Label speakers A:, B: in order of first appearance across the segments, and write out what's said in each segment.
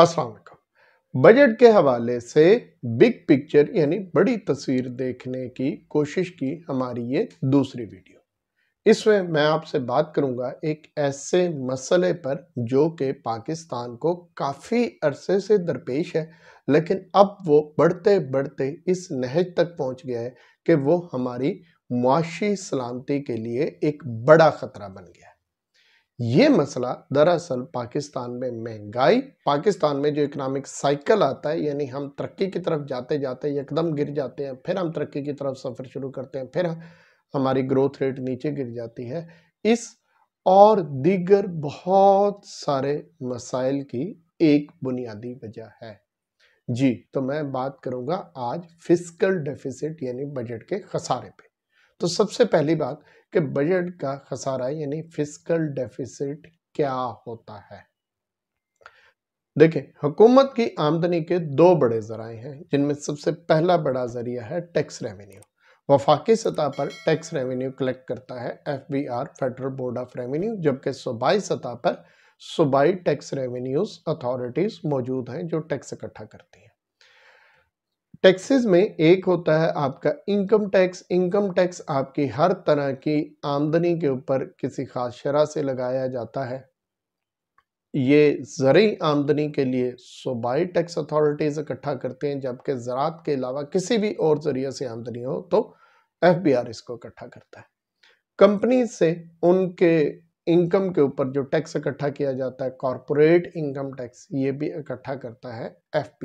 A: असल बजट के हवाले से बिग पिक्चर यानी बड़ी तस्वीर देखने की कोशिश की हमारी ये दूसरी वीडियो इसमें मैं आपसे बात करूंगा एक ऐसे मसले पर जो कि पाकिस्तान को काफ़ी अरसे से दरपेश है लेकिन अब वो बढ़ते बढ़ते इस नहज तक पहुंच गया है कि वो हमारी मुआशी सलामती के लिए एक बड़ा ख़तरा बन गया है ये मसला दरअसल पाकिस्तान में महंगाई पाकिस्तान में जो इकोनॉमिक साइकिल आता है यानी हम तरक्की की तरफ जाते जाते एकदम गिर जाते हैं फिर हम तरक्की की तरफ सफ़र शुरू करते हैं फिर हमारी ग्रोथ रेट नीचे गिर जाती है इस और दीगर बहुत सारे मसाइल की एक बुनियादी वजह है जी तो मैं बात करूंगा आज फिजिकल डेफिसिट यानी बजट के खसारे पे तो सबसे पहली बात कि बजट का खसारा यानी फिजिकल डेफिसिट क्या होता है देखिये हुकूमत की आमदनी के दो बड़े जराए हैं जिनमें सबसे पहला बड़ा जरिया है टैक्स रेवेन्यू वफाकी सतह पर टैक्स रेवेन्यू कलेक्ट करता है F B R federal board of revenue जबकि सूबाई सतह पर सूबाई टैक्स रेवेन्यूज अथॉरिटीज़ मौजूद हैं जो टैक्स इकट्ठा करती हैं टैक्सेस में एक होता है आपका इनकम टैक्स इनकम टैक्स आपकी हर तरह की आमदनी के ऊपर किसी खास शरा से लगाया जाता है ये ज़रिए आमदनी के लिए सूबाई टैक्स अथॉरिटीज़ इकट्ठा करते हैं जबकि ज़रात के अलावा किसी भी और ज़रिए से आमदनी हो तो एफ इसको इकट्ठा करता है कंपनी से उनके इनकम के ऊपर जो टैक्स इकट्ठा किया जाता है कॉरपोरेट इनकम टैक्स ये भी इकट्ठा करता है एफ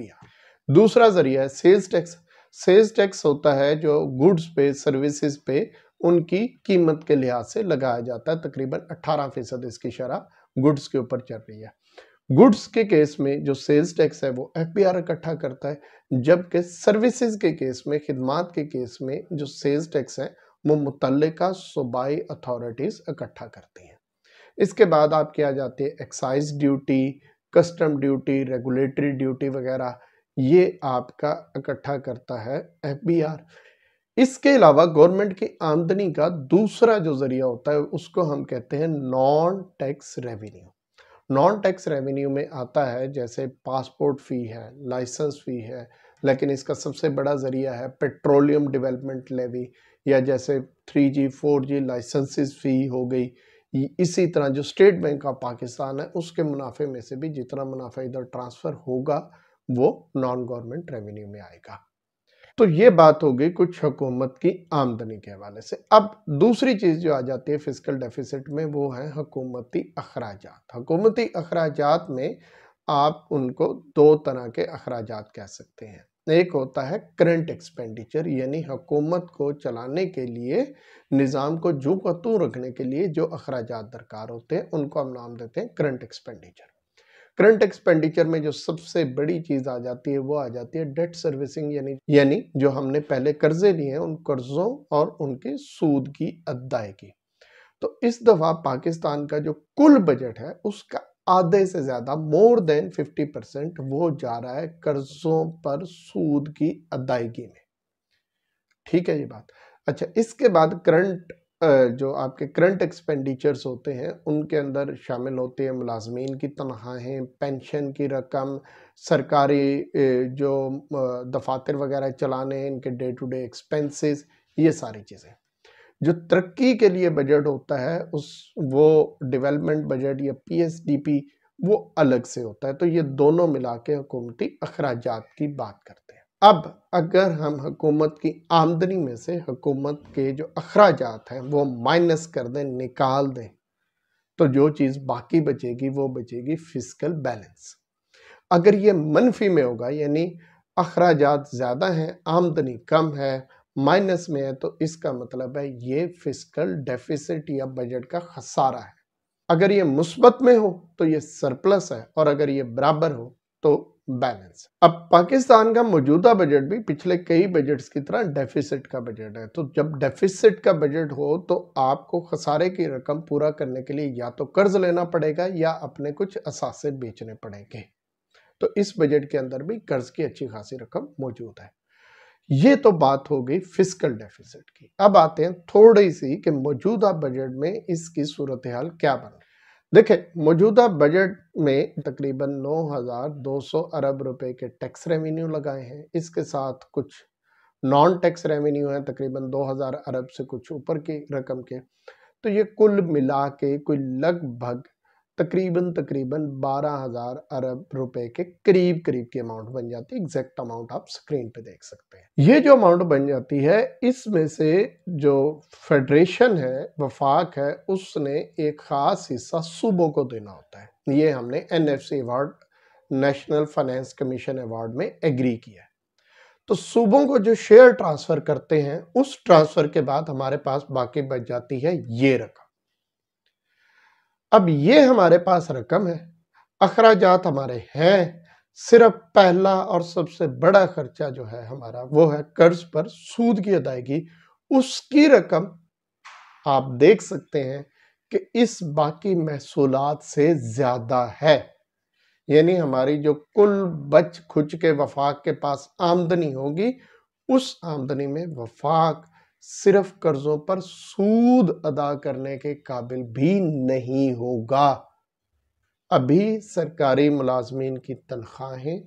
A: दूसरा जरिया है सेल्स टैक्स सेल्स टैक्स होता है जो गुड्स पे सर्विसेज पे उनकी कीमत के लिहाज से लगाया जाता है तकरीबन 18 फीसद इसकी शरह गुड्स के ऊपर चल रही है गुड्स के केस में जो सेल्स टैक्स है वो एफ इकट्ठा करता है जबकि सर्विसेज के केस में खिदमात के केस में जो सेल्स टैक्स है वो मुतल सूबाई अथॉरिटीज़ इकट्ठा करती हैं इसके बाद आपके आ जाती है excise duty custom duty regulatory duty वगैरह ये आपका इकट्ठा करता है एफ इसके अलावा गवर्नमेंट की आमदनी का दूसरा जो जरिया होता है उसको हम कहते हैं non tax revenue non tax revenue में आता है जैसे पासपोर्ट फ़ी है लाइसेंस फ़ी है लेकिन इसका सबसे बड़ा ज़रिया है पेट्रोलियम डेवलपमेंट लेवी या जैसे थ्री जी फोर जी फ़ी हो गई इसी तरह जो स्टेट बैंक ऑफ पाकिस्तान है उसके मुनाफे में से भी जितना मुनाफा इधर ट्रांसफ़र होगा वो नॉन गवर्नमेंट रेवेन्यू में आएगा तो ये बात हो गई कुछ हुकूमत की आमदनी के हवाले से अब दूसरी चीज़ जो आ जाती है फिजिकल डेफिसिट में वो है हकूमती अखराज हकूमती अखराज में आप उनको दो तरह के अखराज कह सकते हैं एक होता है करंट एक्सपेंडिचर यानी हकूमत को चलाने के लिए निज़ाम को जू का रखने के लिए जो अखराज दरकार होते हैं उनको हम नाम देते हैं करंट एक्सपेंडिचर करंट एक्सपेंडिचर में जो सबसे बड़ी चीज आ जाती है वो आ जाती है डेट सर्विसिंग यानी यानी जो हमने पहले कर्जे लिए हैं उन कर्जों और उनके सूद की अदायगी तो इस दफा पाकिस्तान का जो कुल बजट है उसका आधे से ज्यादा मोर देन 50 परसेंट वो जा रहा है कर्जों पर सूद की अदायगी में ठीक है ये बात अच्छा इसके बाद करंट जो आपके करंट एक्सपेंडिचर्स होते हैं उनके अंदर शामिल होते हैं मुलाजमीन की तनख्वाहें पेंशन की रकम सरकारी जो दफातर वगैरह चलाने हैं इनके डे टू डे एक्सपेंसेस ये सारी चीज़ें जो तरक्की के लिए बजट होता है उस वो डेवलपमेंट बजट या पी वो अलग से होता है तो ये दोनों मिला के हुकूमती अखराज की बात करते हैं अब अगर हम हुकूमत की आमदनी में से हकूमत के जो अखराज हैं वो माइनस कर दें निकाल दें तो जो चीज़ बाकी बचेगी वो बचेगी फिजिकल बैलेंस अगर ये मनफी में होगा यानी अखराज ज़्यादा हैं आमदनी कम है माइनस में है तो इसका मतलब है ये फिजिकल डेफिसिट या बजट का खसारा है अगर ये मुस्बत में हो तो ये सरप्लस है और अगर ये बराबर हो तो बैलेंस अब पाकिस्तान का मौजूदा बजट भी पिछले कई बजट्स की तरह डेफिसिट का बजट है तो जब डेफिसिट का बजट हो तो आपको खसारे की रकम पूरा करने के लिए या तो कर्ज लेना पड़ेगा या अपने कुछ असासे बेचने पड़ेंगे तो इस बजट के अंदर भी कर्ज की अच्छी खासी रकम मौजूद है ये तो बात हो गई फिजिकल डेफिसिट की अब आते हैं थोड़ी सी कि मौजूदा बजट में इसकी सूरत हाल क्या बन रही देखें मौजूदा बजट में तकरीबन 9,200 अरब रुपए के टैक्स रेवेन्यू लगाए हैं इसके साथ कुछ नॉन टैक्स रेवेन्यू हैं तकरीबन 2,000 अरब से कुछ ऊपर की रकम के तो ये कुल मिला के कोई लगभग तकरीबन तकरीबन बारह हज़ार अरब रुपए के करीब करीब की अमाउंट बन जाती है एग्जैक्ट अमाउंट आप स्क्रीन पे देख सकते हैं ये जो अमाउंट बन जाती है इसमें से जो फेडरेशन है वफाक है उसने एक ख़ास हिस्सा सूबों को देना होता है ये हमने N F C award national finance commission award में एग्री किया है तो सूबों को जो शेयर ट्रांसफ़र करते हैं उस ट्रांसफ़र के बाद हमारे पास बाकी बच जाती है ये रकम अब ये हमारे पास रकम है अखराजात हमारे हैं सिर्फ पहला और सबसे बड़ा खर्चा जो है हमारा वो है कर्ज पर सूद की अदायगी उसकी रकम आप देख सकते हैं कि इस बाकी महसूल से ज्यादा है यानी हमारी जो कुल बच खुच के वफाक के पास आमदनी होगी उस आमदनी में वफाक सिर्फ कर्जों पर सूद अदा करने के काबिल भी नहीं होगा अभी सरकारी मुलाजमीन की तनख्वाहें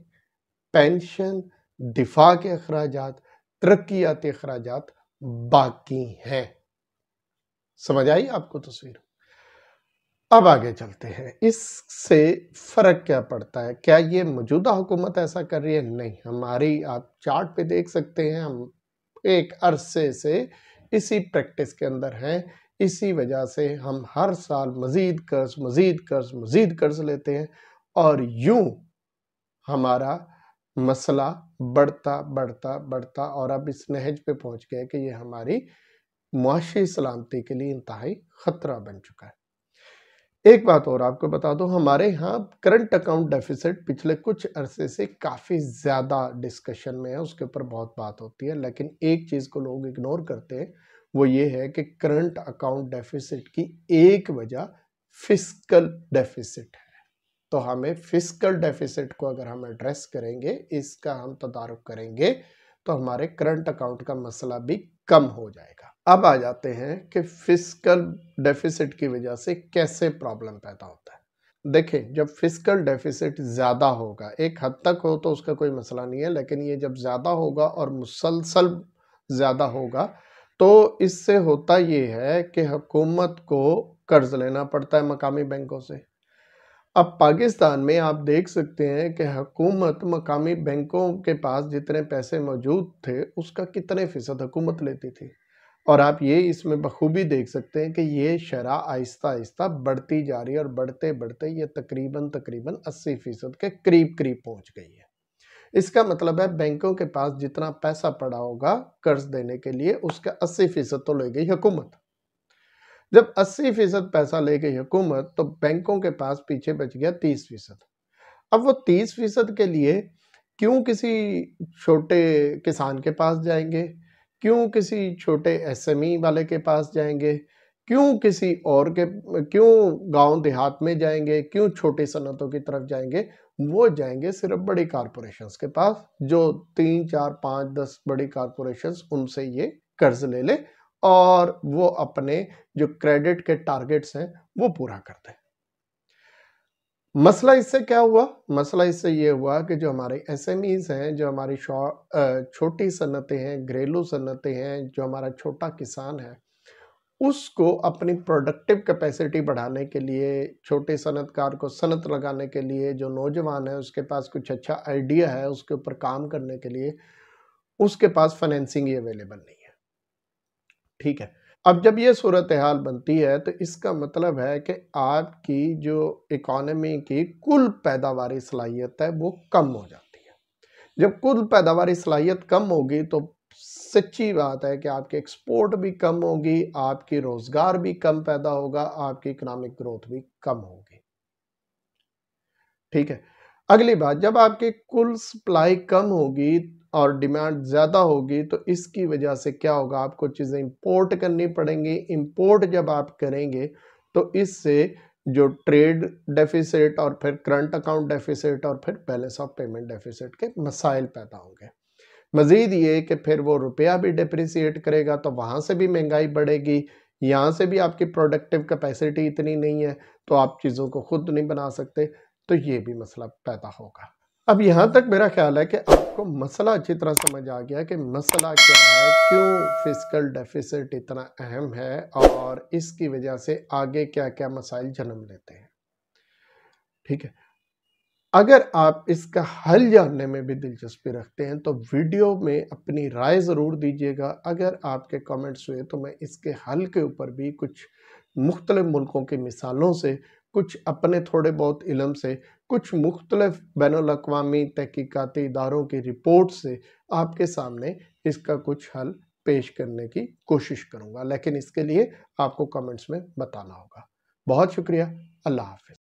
A: पेंशन दिफा के अखराज तरक्याती अखराज बाकी हैं समझ आई आपको तस्वीर अब आगे चलते हैं इससे फ़र्क क्या पड़ता है क्या ये मौजूदा हुकूमत ऐसा कर रही है नहीं हमारी आप चार्ट पे देख सकते हैं हम एक अरसे से इसी प्रैक्टिस के अंदर हैं इसी वजह से हम हर साल मज़ीद कर्ज मज़ीद कर्ज मज़ीद कर्ज लेते हैं और यूं हमारा मसला बढ़ता बढ़ता बढ़ता और अब इस नहज पे पहुंच गया कि ये हमारी मुआशी सलामती के लिए इंतहाई ख़तरा बन चुका है एक बात और आपको बता दो हमारे यहाँ करंट अकाउंट डेफिसिट पिछले कुछ अरसे से काफ़ी ज़्यादा डिस्कशन में है उसके ऊपर बहुत बात होती है लेकिन एक चीज़ को लोग इग्नोर करते हैं वो ये है कि करंट अकाउंट डेफिसिट की एक वजह फिस्कल डेफिसिट है तो हमें फिस्कल डेफिसिट को अगर हम एड्रेस करेंगे इसका हम तदारुक करेंगे तो हमारे करंट अकाउंट का मसला भी कम हो जाएगा अब आ जाते हैं कि फिजिकल डेफिसिट की वजह से कैसे प्रॉब्लम पैदा होता है देखें जब फिजिकल डेफिसिट ज़्यादा होगा एक हद तक हो तो उसका कोई मसला नहीं है लेकिन ये जब ज़्यादा होगा और मुसलसल ज़्यादा होगा तो इससे होता ये है कि हुकूमत को कर्ज़ लेना पड़ता है मकामी बैंकों से अब पाकिस्तान में आप देख सकते हैं कि हुकूमत मकामी बैंकों के पास जितने पैसे मौजूद थे उसका कितने फ़ीसद हुकूमत लेती थी और आप ये इसमें बखूबी देख सकते हैं कि ये शरह आहिस्ता आहिस्ता बढ़ती जा रही है और बढ़ते बढ़ते ये तकरीबन तकरीबन 80 फ़ीसद के करीब करीब पहुंच गई है इसका मतलब है बैंकों के पास जितना पैसा पड़ा होगा कर्ज देने के लिए उसका अस्सी फ़ीसद तो ले गई हुकूमत जब 80 फीसद पैसा ले गई हुकूमत तो बैंकों के पास पीछे बच गया 30 फीसद अब वो 30 फीसद के लिए क्यों किसी छोटे किसान के पास जाएंगे क्यों किसी छोटे एसएमई वाले के पास जाएंगे क्यों किसी और के क्यों गांव देहात में जाएंगे क्यों छोटे सनतों की तरफ जाएंगे वो जाएंगे सिर्फ बड़ी कारपोरेशंस के पास जो तीन चार पाँच दस बड़ी कारपोरेशंस उनसे ये कर्ज ले ले और वो अपने जो क्रेडिट के टारगेट्स हैं वो पूरा करते हैं मसला इससे क्या हुआ मसला इससे ये हुआ कि जो हमारे एस हैं जो हमारी छोटी सन्नतें हैं घरेलू सन्नतें हैं जो हमारा छोटा किसान है उसको अपनी प्रोडक्टिव कैपेसिटी बढ़ाने के लिए छोटे सनतकार को सनत लगाने के लिए जो नौजवान है उसके पास कुछ अच्छा आइडिया है उसके ऊपर काम करने के लिए उसके पास फाइनेंसिंग ही अवेलेबल नहीं ठीक है अब जब ये सूरत हाल बनती है तो इसका मतलब है कि आपकी जो इकोनमी की कुल पैदावारी सलाहियत है वो कम हो जाती है जब कुल पैदावारी सलाहियत कम होगी तो सच्ची बात है कि आपके एक्सपोर्ट भी कम होगी आपकी रोज़गार भी कम पैदा होगा आपकी इकोनॉमिक ग्रोथ भी कम होगी ठीक है अगली बात जब आपकी कुल सप्लाई कम होगी और डिमांड ज़्यादा होगी तो इसकी वजह से क्या होगा आपको चीज़ें इंपोर्ट करनी पड़ेंगी इंपोर्ट जब आप करेंगे तो इससे जो ट्रेड डेफिसिट और फिर करंट अकाउंट डेफिसिट और फिर बैलेंस ऑफ पेमेंट डेफिसिट के मसाइल पैदा होंगे मज़ीद ये कि फिर वो रुपया भी डिप्रिसिएट करेगा तो वहाँ से भी महंगाई बढ़ेगी यहाँ से भी आपकी प्रोडक्टिव कैपेसिटी इतनी नहीं है तो आप चीज़ों को खुद नहीं बना सकते तो ये भी मसला पैदा होगा अब यहाँ तक मेरा ख्याल है कि आपको मसला अच्छी तरह समझ आ गया कि मसला क्या है क्यों फिजिकल डेफिसिट इतना अहम है और इसकी वजह से आगे क्या क्या मसाइल जन्म लेते हैं ठीक है अगर आप इसका हल जानने में भी दिलचस्पी रखते हैं तो वीडियो में अपनी राय ज़रूर दीजिएगा अगर आपके कमेंट्स हुए तो मैं इसके हल के ऊपर भी कुछ मुख्तलिफ मुल्कों की मिसालों से कुछ अपने थोड़े बहुत इलम से कुछ मुख्तलफ बैन अवी तहकीकती इदारों की रिपोर्ट से आपके सामने इसका कुछ हल पेश करने की कोशिश करूँगा लेकिन इसके लिए आपको कमेंट्स में बताना होगा बहुत शुक्रिया अल्लाह हाफिज़